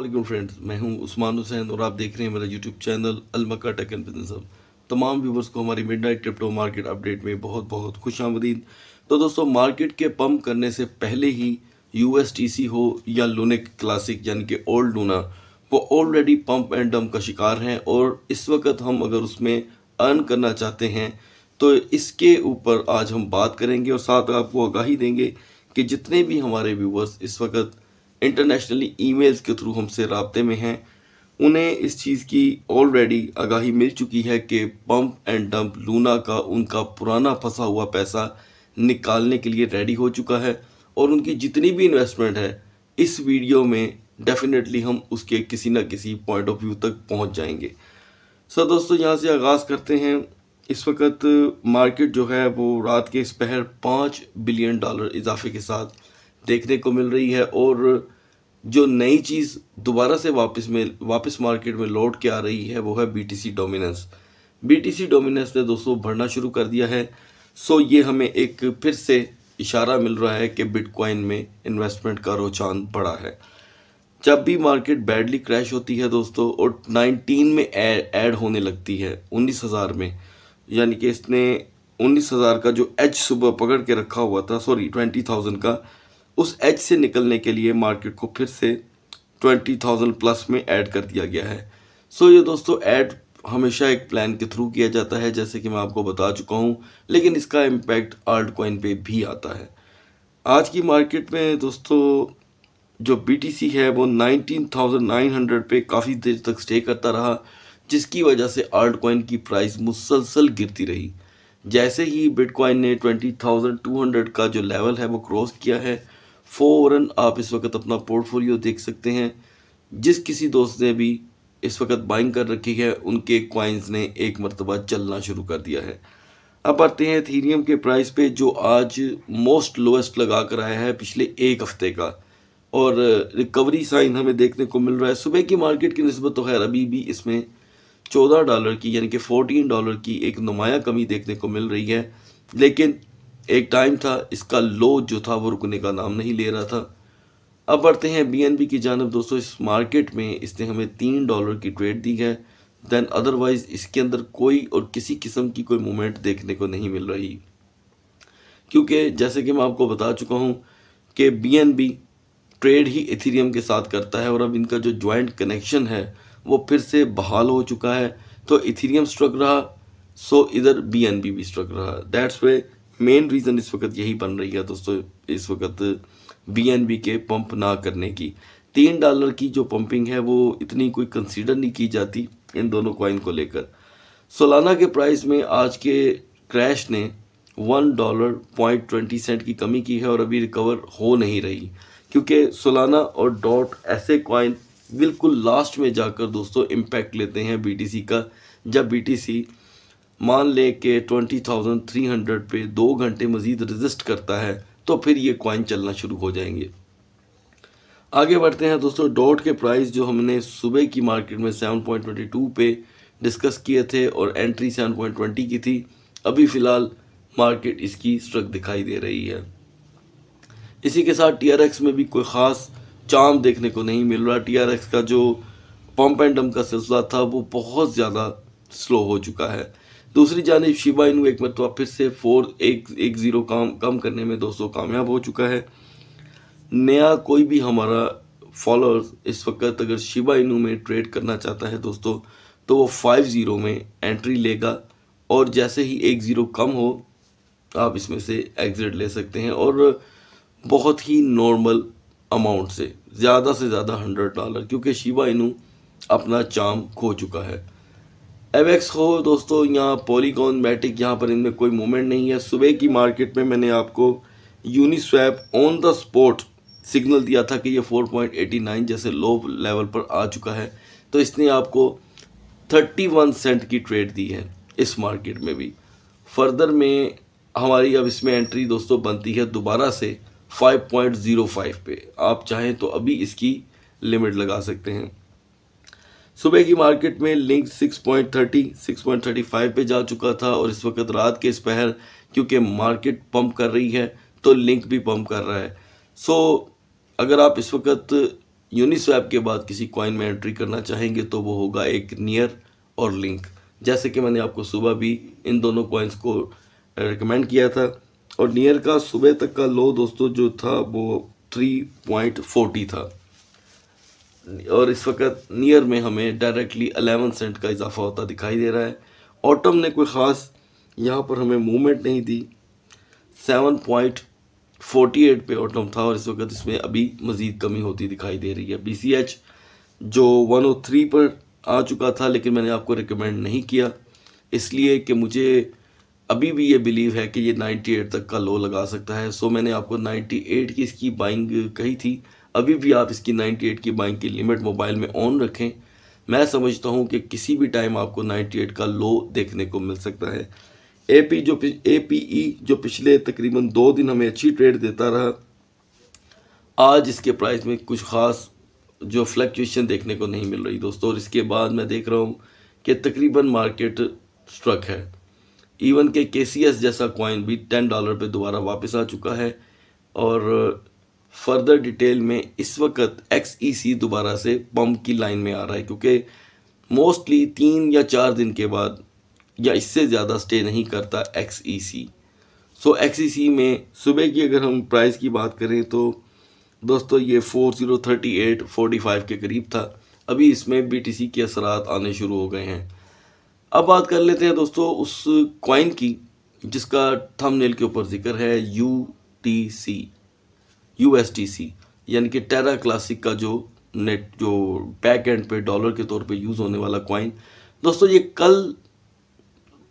वालेकुम फ्रेंड्स मैं हूं उस्मान हुसैन और आप देख रहे हैं मेरा यूट्यूब चैनल अलमका टेक एंड बिजनेस हब तमाम व्यूवर्स को हमारी midnight crypto market update में बहुत बहुत खुश आमदीद तो दोस्तों मार्केट के पम्प करने से पहले ही यू हो या लूनिक क्लासिक यानी कि ओल्ड लूना वो ऑलरेडी पम्प एंड डम्प का शिकार हैं और इस वक्त हम अगर उसमें अर्न करना चाहते हैं तो इसके ऊपर आज हम बात करेंगे और साथ आपको आगाही देंगे कि जितने भी हमारे व्यूवर्स इस वक्त इंटरनेशनली ईमेल्स के थ्रू हमसे रबते में हैं उन्हें इस चीज़ की ऑलरेडी आगाही मिल चुकी है कि पम्प एंड डंप लूना का उनका पुराना फंसा हुआ पैसा निकालने के लिए रेडी हो चुका है और उनकी जितनी भी इन्वेस्टमेंट है इस वीडियो में डेफिनेटली हम उसके किसी ना किसी पॉइंट ऑफ व्यू तक पहुंच जाएंगे सर दोस्तों यहाँ से आगाज़ करते हैं इस वक्त मार्केट जो है वो रात के इस पहर पाँच बिलियन डॉलर इजाफे के साथ देखने को मिल रही है और जो नई चीज़ दोबारा से वापस में वापस मार्केट में लौट के आ रही है वो है बीटीसी डोमिनेंस बीटीसी डोमिनेंस ने दोस्तों बढ़ना शुरू कर दिया है सो ये हमें एक फिर से इशारा मिल रहा है कि बिटकॉइन में इन्वेस्टमेंट का रुझान बढ़ा है जब भी मार्केट बैडली क्रैश होती है दोस्तों और 19 में ऐड होने लगती है 19,000 में यानी कि इसने 19,000 का जो एच सुबह पकड़ के रखा हुआ था सॉरी 20,000 का उस एज से निकलने के लिए मार्केट को फिर से ट्वेंटी थाउजेंड प्लस में ऐड कर दिया गया है सो ये दोस्तों ऐड हमेशा एक प्लान के थ्रू किया जाता है जैसे कि मैं आपको बता चुका हूँ लेकिन इसका इम्पैक्ट आर्ट कॉइन पर भी आता है आज की मार्केट में दोस्तों जो बी है वो 19,900 पे काफ़ी देर तक स्टे करता रहा जिसकी वजह से आर्ट कॉइन की प्राइस मुसलसल गिरती रही जैसे ही बिटकॉइन ने 20,200 का जो लेवल है वो क्रॉस किया है फ़ौरन आप इस वक्त अपना पोर्टफोलियो देख सकते हैं जिस किसी दोस्त ने भी इस वक्त बाइंग कर रखी है उनके क्वाइंस ने एक मरतबा चलना शुरू कर दिया है अब आते हैं थीरियम के प्राइस पे जो आज मोस्ट लोएस्ट लगा कर आया है पिछले एक हफ्ते का और रिकवरी साइन हमें देखने को मिल रहा है सुबह की मार्केट की नस्बत तो खैर अभी भी इसमें चौदह डॉलर की यानी कि फोर्टीन डॉलर की एक नुमाया कमी देखने को मिल रही है लेकिन एक टाइम था इसका लो जो था वो रुकने का नाम नहीं ले रहा था अब बढ़ते हैं बी की जानब दोस्तों इस मार्केट में इसने हमें तीन डॉलर की ट्रेड दी है देन अदरवाइज़ इसके अंदर कोई और किसी किस्म की कोई मूवमेंट देखने को नहीं मिल रही क्योंकि जैसे कि मैं आपको बता चुका हूँ कि बी ट्रेड ही इथीरियम के साथ करता है और अब इनका जो जॉइंट कनेक्शन है वो फिर से बहाल हो चुका है तो इथीरियम स्ट्रक रहा सो इधर बी भी स्ट्रक रहा दैट्स वे मेन रीज़न इस वक्त यही बन रही है दोस्तों इस वक्त बी के पंप ना करने की तीन डॉलर की जो पंपिंग है वो इतनी कोई कंसीडर नहीं की जाती इन दोनों कॉइन को लेकर सोलाना के प्राइस में आज के क्रैश ने one dollar point twenty cent की कमी की है और अभी रिकवर हो नहीं रही क्योंकि सोलाना और डॉट ऐसे कॉइन बिल्कुल लास्ट में जाकर दोस्तों इम्पैक्ट लेते हैं बी का जब बी मान ले कि ट्वेंटी थाउजेंड थ्री हंड्रेड पे दो घंटे मज़ीद रजिस्ट करता है तो फिर ये कॉइन चलना शुरू हो जाएंगे आगे बढ़ते हैं दोस्तों डॉट के प्राइस जो हमने सुबह की मार्केट में सेवन पॉइंट ट्वेंटी टू पे डिस्कस किए थे और एंट्री सेवन पॉइंट ट्वेंटी की थी अभी फ़िलहाल मार्केट इसकी स्ट्रक दिखाई दे रही है इसी के साथ टी में भी कोई ख़ास चाम देखने को नहीं मिल रहा टी का जो पम्प एंड डम का सिलसिला था वो बहुत ज़्यादा स्लो हो चुका है दूसरी जानब शिबा इनू एक मरतबा फिर से फोर एक एक ज़ीरो काम कम करने में दोस्तों कामयाब हो चुका है नया कोई भी हमारा फॉलोअर्स इस वक्त अगर शिबा इनू में ट्रेड करना चाहता है दोस्तों तो वो फाइव ज़ीरो में एंट्री लेगा और जैसे ही एक ज़ीरो कम हो आप इसमें से एग्ज़िट ले सकते हैं और बहुत ही नॉर्मल अमाउंट से ज़्यादा से ज़्यादा हंड्रेड डॉलर क्योंकि शिबा इनू अपना चाम खो चुका है एवेक्स हो दोस्तों यहाँ पॉलीकॉन बैटिक यहाँ पर इनमें कोई मूवमेंट नहीं है सुबह की मार्केट में मैंने आपको Uniswap on the spot signal दिया था कि ये 4.89 जैसे लो लेवल पर आ चुका है तो इसने आपको 31 सेंट की ट्रेड दी है इस मार्केट में भी फर्दर में हमारी अब इसमें एंट्री दोस्तों बनती है दोबारा से 5.05 पे आप चाहें तो अभी इसकी लिमिट लगा सकते हैं सुबह की मार्केट में लिंक 6.30, 6.35 पे जा चुका था और इस वक्त रात के इस पहर क्योंकि मार्केट पंप कर रही है तो लिंक भी पंप कर रहा है सो so, अगर आप इस वक्त यूनिस्वैप के बाद किसी कॉइन में एंट्री करना चाहेंगे तो वो होगा एक नियर और लिंक जैसे कि मैंने आपको सुबह भी इन दोनों कॉइन्स को रिकमेंड किया था और नियर का सुबह तक का लो दोस्तों जो था वो 3.40 था और इस वक्त नियर में हमें डायरेक्टली अलेवन सेंट का इजाफा होता दिखाई दे रहा है ऑटम ने कोई ख़ास यहाँ पर हमें मूवमेंट नहीं दी सेवन पॉइंट फोर्टी एट पे ऑटम था और इस वक्त इसमें अभी मज़ीद कमी होती दिखाई दे रही है बी सी एच जो वन ओ थ्री पर आ चुका था लेकिन मैंने आपको रिकमेंड नहीं किया इसलिए कि मुझे अभी भी ये बिलीव है कि ये 98 तक का लो लगा सकता है सो मैंने आपको 98 की इसकी बाइंग कही थी अभी भी आप इसकी 98 की बाइंग की लिमिट मोबाइल में ऑन रखें मैं समझता हूं कि किसी भी टाइम आपको 98 का लो देखने को मिल सकता है ए पी जो ए पी ई जो पिछले तकरीबन दो दिन हमें अच्छी ट्रेड देता रहा आज इसके प्राइस में कुछ ख़ास जो फ्लक्चुएशन देखने को नहीं मिल रही दोस्तों और इसके बाद मैं देख रहा हूँ कि तकरीबन मार्केट स्ट्रक है इवन e के के जैसा कॉइन भी टेन डॉलर पे दोबारा वापस आ चुका है और फर्दर डिटेल में इस वक्त एक्स ई सी दोबारा से पंप की लाइन में आ रहा है क्योंकि मोस्टली तीन या चार दिन के बाद या इससे ज़्यादा स्टे नहीं करता एक्स ई सी सो एक्स ई सी में सुबह की अगर हम प्राइस की बात करें तो दोस्तों ये four zero thirty eight forty five के करीब था अभी इसमें बी टी सी के असरात आने शुरू हो गए हैं अब बात कर लेते हैं दोस्तों उस कॉइन की जिसका थंबनेल के ऊपर जिक्र है यू टी सी यू यानी कि टेरा क्लासिक का जो नेट जो बैक एंड पे डॉलर के तौर पे यूज़ होने वाला कॉइन दोस्तों ये कल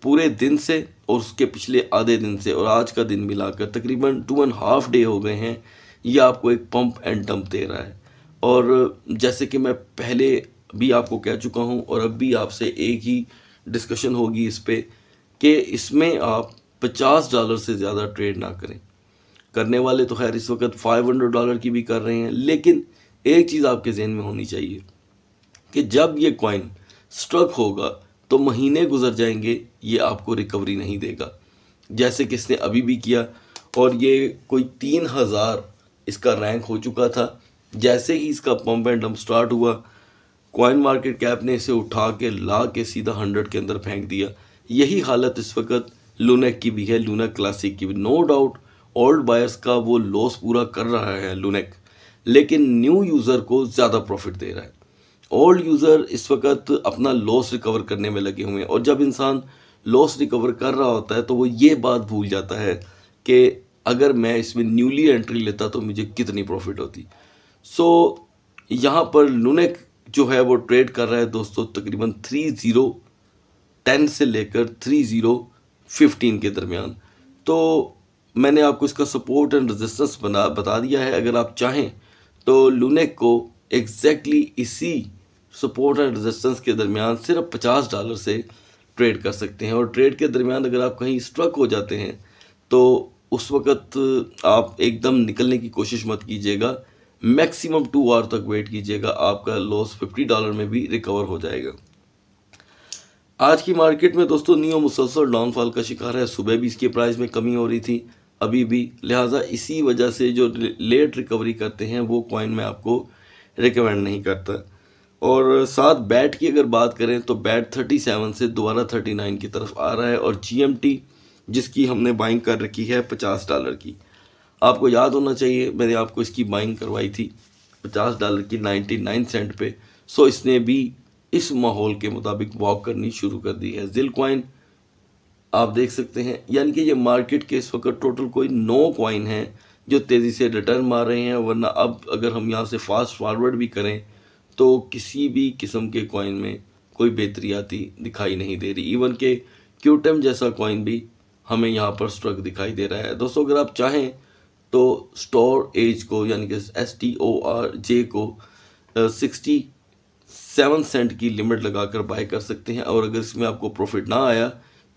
पूरे दिन से और उसके पिछले आधे दिन से और आज का दिन मिलाकर तकरीबन टू एंड हाफ डे हो गए हैं ये आपको एक पंप एंड डंप दे रहा है और जैसे कि मैं पहले भी आपको कह चुका हूँ और अब भी आपसे एक ही डिस्कशन होगी इस पर कि इसमें आप पचास डॉलर से ज़्यादा ट्रेड ना करें करने वाले तो खैर इस वक्त फाइव हंड्रेड डॉलर की भी कर रहे हैं लेकिन एक चीज़ आपके जहन में होनी चाहिए कि जब ये कॉइन स्ट्रक होगा तो महीने गुजर जाएंगे ये आपको रिकवरी नहीं देगा जैसे कि इसने अभी भी किया और ये कोई तीन हज़ार इसका रैंक हो चुका था जैसे ही इसका पम्प एंड डम्प स्टार्ट हुआ कॉइन मार्केट कैप ने इसे उठा के ला के सीधा हंड्रेड के अंदर फेंक दिया यही हालत इस वक्त लूनक की भी है लूनक क्लासिक की भी नो डाउट ओल्ड बायर्स का वो लॉस पूरा कर रहा है लुनेक लेकिन न्यू यूज़र को ज़्यादा प्रॉफिट दे रहा है ओल्ड यूज़र इस वक्त अपना लॉस रिकवर करने में लगे हुए हैं और जब इंसान लॉस रिकवर कर रहा होता है तो वो ये बात भूल जाता है कि अगर मैं इसमें न्यूली एंट्री लेता तो मुझे कितनी प्रॉफिट होती सो so, यहाँ पर लुनेक जो है वो ट्रेड कर रहा है दोस्तों तकरीबन थ्री ज़ीरो टेन से लेकर थ्री ज़ीरो फिफ्टीन के दरमियान तो मैंने आपको इसका सपोर्ट एंड रेजिस्टेंस बना बता दिया है अगर आप चाहें तो लूनेक को एग्जैक्टली exactly इसी सपोर्ट एंड रेजिस्टेंस के दरमियान सिर्फ पचास डॉलर से ट्रेड कर सकते हैं और ट्रेड के दरमियान अगर आप कहीं स्ट्रक हो जाते हैं तो उस वक़्त आप एकदम निकलने की कोशिश मत कीजिएगा मैक्सिमम टू आवर तक वेट कीजिएगा आपका लॉस फिफ्टी डॉलर में भी रिकवर हो जाएगा आज की मार्केट में दोस्तों नियो मुसलसल डाउनफॉल का शिकार है सुबह भी इसके प्राइस में कमी हो रही थी अभी भी लिहाजा इसी वजह से जो लेट रिकवरी करते हैं वो कॉइन मैं आपको रिकमेंड नहीं करता और साथ बैट की अगर बात करें तो बैट 37 से दोबारा 39 की तरफ आ रहा है और जी जिसकी हमने बाइंग कर रखी है 50 डॉलर की आपको याद होना चाहिए मैंने आपको इसकी बाइंग करवाई थी 50 डॉलर की 99 सेंट पे सो इसने भी इस माहौल के मुताबिक वॉक करनी शुरू कर दी है जिल कॉइन आप देख सकते हैं यानी कि ये मार्केट के इस वक्त टोटल कोई नौ कॉइन हैं जो तेज़ी से रिटर्न मार रहे हैं वरना अब अगर हम यहाँ से फास्ट फॉरवर्ड भी करें तो किसी भी किस्म के कॉइन में कोई बेहतरी आती दिखाई नहीं दे रही इवन के क्यूटम जैसा कॉइन भी हमें यहाँ पर स्ट्रक दिखाई दे रहा है दोस्तों अगर आप चाहें तो स्टोर एज को यानी कि S T O R J को सिक्सटी सेवन सेंट की लिमिट लगाकर बाय कर सकते हैं और अगर इसमें आपको प्रॉफिट ना आया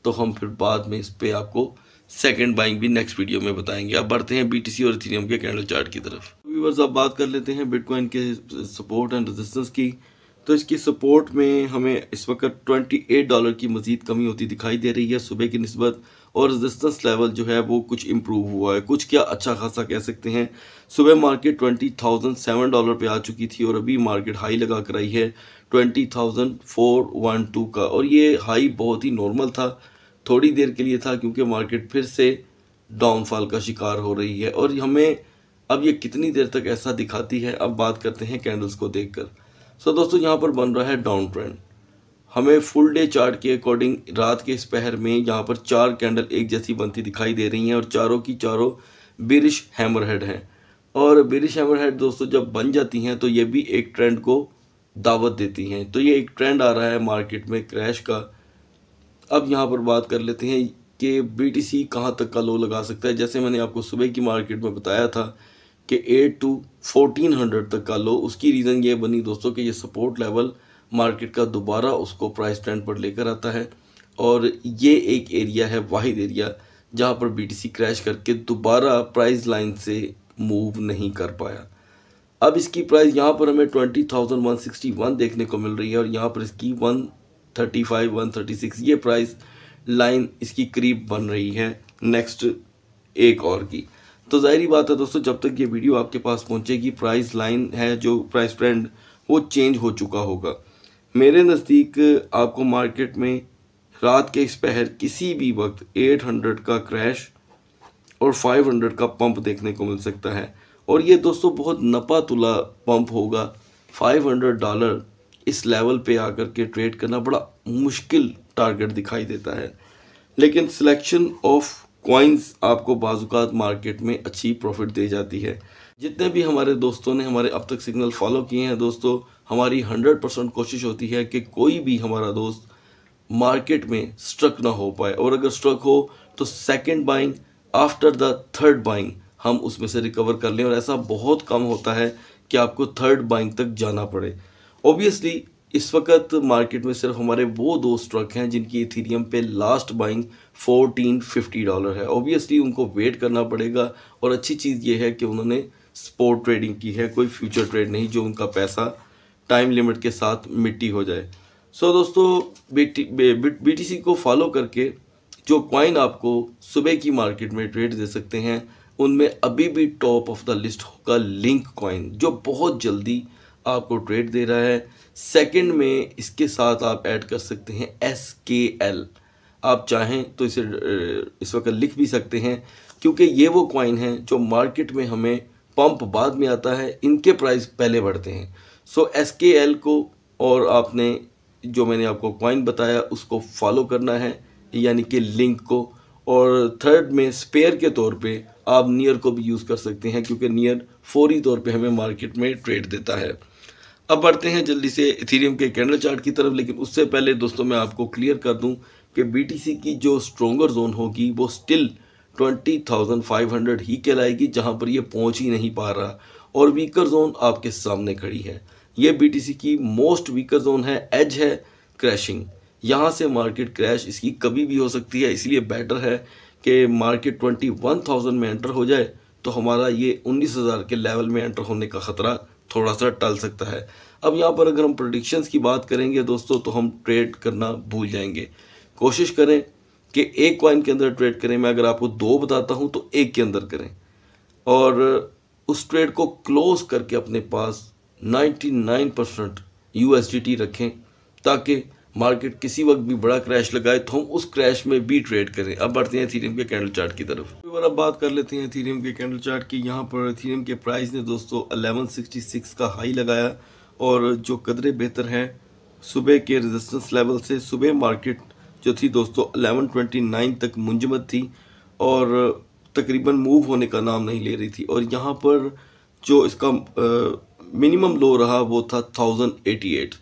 तो हम फिर बाद में इस पर आपको सेकेंड बाइंग भी नेक्स्ट वीडियो में बताएंगे अब बढ़ते हैं बी और इथीरियम के कैंडल चार्ट की तरफ व्यूवर्स अब बात कर लेते हैं बिटकॉइन के सपोर्ट एंड रेजिस्टेंस की तो इसकी सपोर्ट में हमें इस वक्त 28 डॉलर की मजीद कमी होती दिखाई दे रही है सुबह की नस्बत और रेजिस्टेंस लेवल जो है वो कुछ इम्प्रूव हुआ है कुछ क्या अच्छा खासा कह सकते हैं सुबह market twenty thousand seven dollar पर आ चुकी थी और अभी मार्केट हाई लगा कर आई है twenty thousand four one two का और ये हाई बहुत ही नॉर्मल था थोड़ी देर के लिए था क्योंकि मार्केट फिर से डाउनफॉल का शिकार हो रही है और हमें अब ये कितनी देर तक ऐसा दिखाती है अब बात करते हैं कैंडल्स को देख कर सो so, दोस्तों यहाँ पर बन रहा है डाउन ट्रेंड हमें फुल डे चार्ट के अकॉर्डिंग रात के इस पहर में यहाँ पर चार कैंडल एक जैसी बनती दिखाई दे रही हैं और चारों की चारों बिरिश हैमर हेड हैं और बिरिश हैमर हेड दोस्तों जब बन जाती हैं तो ये भी एक ट्रेंड को दावत देती हैं तो ये एक ट्रेंड आ रहा है मार्केट में क्रैश का अब यहाँ पर बात कर लेते हैं कि बी टी सी कहाँ तक का लो लगा सकता है जैसे मैंने आपको सुबह की मार्केट में बताया था कि एट टू फोर्टीन हंड्रेड तक का लो उसकी रीज़न ये बनी दोस्तों कि ये सपोर्ट लेवल मार्केट का दोबारा उसको प्राइस ट्रेंड पर लेकर आता है और ये एक एरिया है वाहिद एरिया जहाँ पर बी टी सी क्रैश करके दोबारा प्राइस लाइन से मूव नहीं कर पाया अब इसकी प्राइस यहाँ पर हमें twenty thousand one sixty one देखने को मिल रही है और यहाँ पर इसकी one thirty five one thirty six ये प्राइस लाइन इसकी करीब बन रही है नेक्स्ट एक और की तो जाहरी बात है दोस्तों जब तक ये वीडियो आपके पास पहुंचेगी प्राइस लाइन है जो प्राइस ट्रेंड वो चेंज हो चुका होगा मेरे नज़दीक आपको मार्केट में रात के इस पहर किसी भी वक्त 800 का क्रैश और 500 का पंप देखने को मिल सकता है और ये दोस्तों बहुत नपा तुला पंप होगा 500 डॉलर इस लेवल पे आकर के ट्रेड करना बड़ा मुश्किल टारगेट दिखाई देता है लेकिन सिलेक्शन ऑफ कॉइन्स आपको बाजुकात मार्केट में अच्छी प्रॉफिट दे जाती है जितने भी हमारे दोस्तों ने हमारे अब तक सिग्नल फॉलो किए हैं दोस्तों हमारी 100 परसेंट कोशिश होती है कि कोई भी हमारा दोस्त मार्केट में स्ट्रक ना हो पाए और अगर स्ट्रक हो तो second buying after the third buying हम उसमें से रिकवर कर लें और ऐसा बहुत कम होता है कि आपको थर्ड बाइंग तक जाना पड़े ऑब्वियसली इस वक्त मार्केट में सिर्फ हमारे वो दो स्ट्रक हैं जिनकी इथीरियम पे लास्ट बाइंग 1450 डॉलर है ऑब्वियसली उनको वेट करना पड़ेगा और अच्छी चीज़ ये है कि उन्होंने स्पोर्ट ट्रेडिंग की है कोई फ्यूचर ट्रेड नहीं जो उनका पैसा टाइम लिमिट के साथ मिट्टी हो जाए सो so, दोस्तों बी टी सी को फॉलो करके जो कॉइन आपको सुबह की मार्केट में ट्रेड दे सकते हैं उनमें अभी भी टॉप ऑफ द लिस्ट होगा लिंक कॉइन जो बहुत जल्दी आपको ट्रेड दे रहा है सेकंड में इसके साथ आप ऐड कर सकते हैं एस के एल आप चाहें तो इसे इस वक्त लिख भी सकते हैं क्योंकि ये वो कॉइन है जो मार्केट में हमें पंप बाद में आता है इनके प्राइस पहले बढ़ते हैं सो एस के एल को और आपने जो मैंने आपको कॉइन बताया उसको फॉलो करना है यानी कि लिंक को और थर्ड में स्पेयर के तौर पे आप नियर को भी यूज़ कर सकते हैं क्योंकि नियर फौरी तौर पे हमें मार्केट में ट्रेड देता है अब बढ़ते हैं जल्दी से इथेरियम के कैंडल चार्ट की तरफ लेकिन उससे पहले दोस्तों मैं आपको क्लियर कर दूं कि बीटीसी की जो स्ट्रोंगर जोन होगी वो स्टिल 20,500 ही कहलाएगी जहां पर ये पहुंच ही नहीं पा रहा और वीकर जोन आपके सामने खड़ी है ये बीटीसी की मोस्ट वीकर जोन है एज है क्रैशिंग यहाँ से मार्केट क्रैश इसकी कभी भी हो सकती है इसलिए बेटर है कि मार्केट ट्वेंटी में एंटर हो जाए तो हमारा ये उन्नीस के लेवल में एंटर होने का ख़तरा थोड़ा सा टल सकता है अब यहाँ पर अगर हम प्रोडिक्शंस की बात करेंगे दोस्तों तो हम ट्रेड करना भूल जाएंगे कोशिश करें कि एक क्वाइन के अंदर ट्रेड करें मैं अगर आपको दो बताता हूँ तो एक के अंदर करें और उस ट्रेड को क्लोज करके अपने पास 99 परसेंट यू रखें ताकि मार्केट किसी वक्त भी बड़ा क्रैश लगाए तो हम उस क्रैश में भी ट्रेड करें अब बढ़ते हैं थीरियम के कैंडल चार्ट की तरफ तो बार अब बात कर लेते हैं थीरियम के कैंडल चार्ट की यहाँ पर थीरियम के प्राइस ने दोस्तों 1166 का हाई लगाया और जो कदरे बेहतर हैं सुबह के रेजिस्टेंस लेवल से सुबह मार्केट जो थी दोस्तों अलेवन तक मुंजमद थी और तकरीबन मूव होने का नाम नहीं ले रही थी और यहाँ पर जो इसका मिनिमम लो रहा वो था एट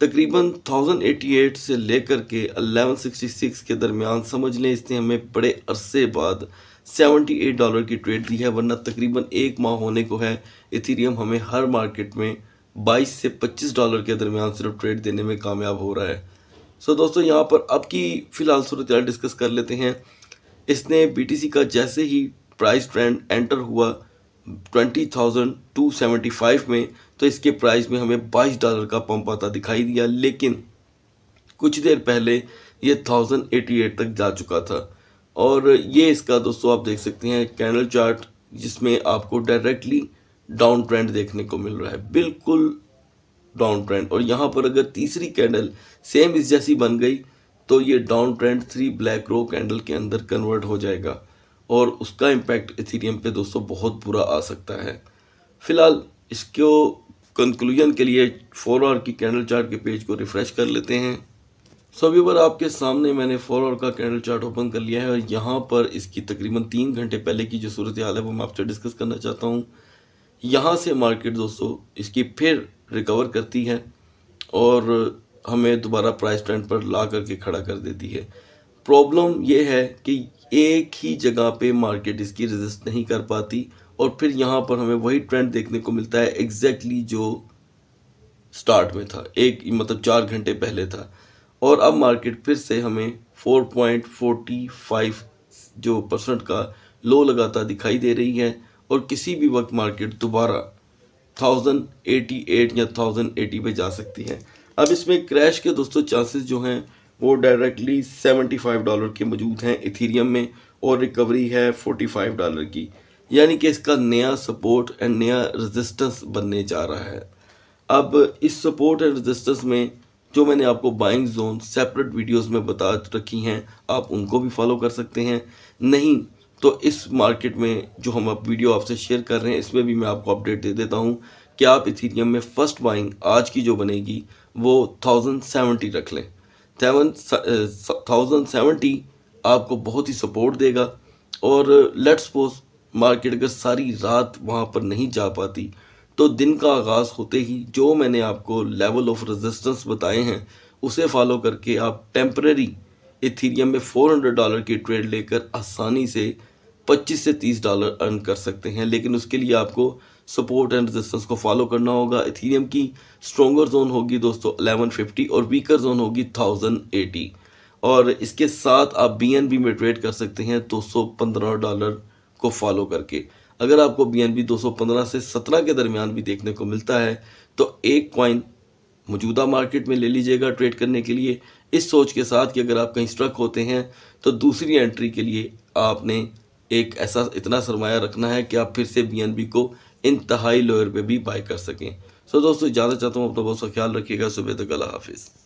तकरीबन 1088 से लेकर के 1166 के दरमियान समझ लें इसने हमें बड़े अरसे बाद 78 डॉलर की ट्रेड दी है वरना तकरीबन एक माह होने को है इथीरियम हमें हर मार्केट में 22 से 25 डॉलर के दरमियान सिर्फ ट्रेड देने में कामयाब हो रहा है सो दोस्तों यहाँ पर अब की फ़िलहाल सूरत डिस्कस कर लेते हैं इसने बी का जैसे ही प्राइस ट्रेंड एंटर हुआ फाइव में तो इसके प्राइस में हमें 22 डॉलर का पंप आता दिखाई दिया लेकिन कुछ देर पहले ये 1088 तक जा चुका था और ये इसका दोस्तों आप देख सकते हैं कैनल चार्ट जिसमें आपको डायरेक्टली डाउन ट्रेंड देखने को मिल रहा है बिल्कुल डाउन ट्रेंड और यहाँ पर अगर तीसरी कैंडल सेम इस जैसी बन गई तो ये down trend three black crow candle के अंदर कन्वर्ट हो जाएगा और उसका इम्पैक्ट इथीरियम पे दोस्तों बहुत बुरा आ सकता है फिलहाल इसको कंक्लूजन के लिए फोर आवर की कैंडल चार्ट के पेज को रिफ़्रेश कर लेते हैं सभी बार आपके सामने मैंने फोर आवर का कैंडल चार्ट ओपन कर लिया है और यहाँ पर इसकी तकरीबन तीन घंटे पहले की जो सूरत हाल है वो मैं आपसे डिस्कस करना चाहता हूँ यहाँ से मार्केट दोस्तों इसकी फिर रिकवर करती है और हमें दोबारा प्राइस ट्रेंड पर ला करके खड़ा कर देती है प्रॉब्लम यह है कि एक ही जगह पे मार्केट इसकी रजिस्ट नहीं कर पाती और फिर यहाँ पर हमें वही ट्रेंड देखने को मिलता है एग्जैक्टली जो स्टार्ट में था एक मतलब चार घंटे पहले था और अब मार्केट फिर से हमें 4.45 जो परसेंट का लो लगातार दिखाई दे रही है और किसी भी वक्त मार्केट दोबारा 1088 या 1080 पे जा सकती है अब इसमें क्रैश के दोस्तों चांसेस जो हैं वो डायरेक्टली 75 डॉलर के मौजूद हैं इथीरियम में और रिकवरी है 45 डॉलर की यानी कि इसका नया सपोर्ट एंड नया रेजिस्टेंस बनने जा रहा है अब इस सपोर्ट एंड रेजिस्टेंस में जो मैंने आपको बाइंग जोन सेपरेट वीडियोस में बता रखी हैं आप उनको भी फॉलो कर सकते हैं नहीं तो इस मार्केट में जो हम अब वीडियो आपसे शेयर कर रहे हैं इसमें भी मैं आपको अपडेट दे देता हूँ कि आप इथीरियम में फ़र्स्ट बाइंग आज की जो बनेगी वो थाउजेंड सेवेंटी रख लें सेवन थाउजेंड सेवेंटी आपको बहुत ही सपोर्ट देगा और लेट्स सपोज मार्केट अगर सारी रात वहाँ पर नहीं जा पाती तो दिन का आगाज़ होते ही जो मैंने आपको लेवल ऑफ रेजिस्टेंस बताए हैं उसे फॉलो करके आप टेम्प्रेरी इथीरियम में 400 डॉलर की ट्रेड लेकर आसानी से 25 से 30 डॉलर अर्न कर सकते हैं लेकिन उसके लिए आपको सपोर्ट एंड रेजिस्टेंस को फॉलो करना होगा इथीरियम की स्ट्रॉगर जोन होगी दोस्तों फिफ्टी और वीकर जोन होगी एटी और इसके साथ आप बी में ट्रेड कर सकते हैं पंद्रह डॉलर को फॉलो करके अगर आपको बी एन बी दो से सत्रह के दरमियान भी देखने को मिलता है तो एक कॉइन मौजूदा मार्केट में ले लीजिएगा ट्रेड करने के लिए इस सोच के साथ कि अगर आप कहीं स्ट्रक होते हैं तो दूसरी एंट्री के लिए आपने एक ऐसा इतना सरमाया रखना है कि आप फिर से बी को इंतहाई लोअर पे भी बाय कर सकें सो दोस्तों ज़्यादा चाहता हूँ अपना बहुत सा ख्याल रखिएगा सुबह तक अल्लाह हाफिज़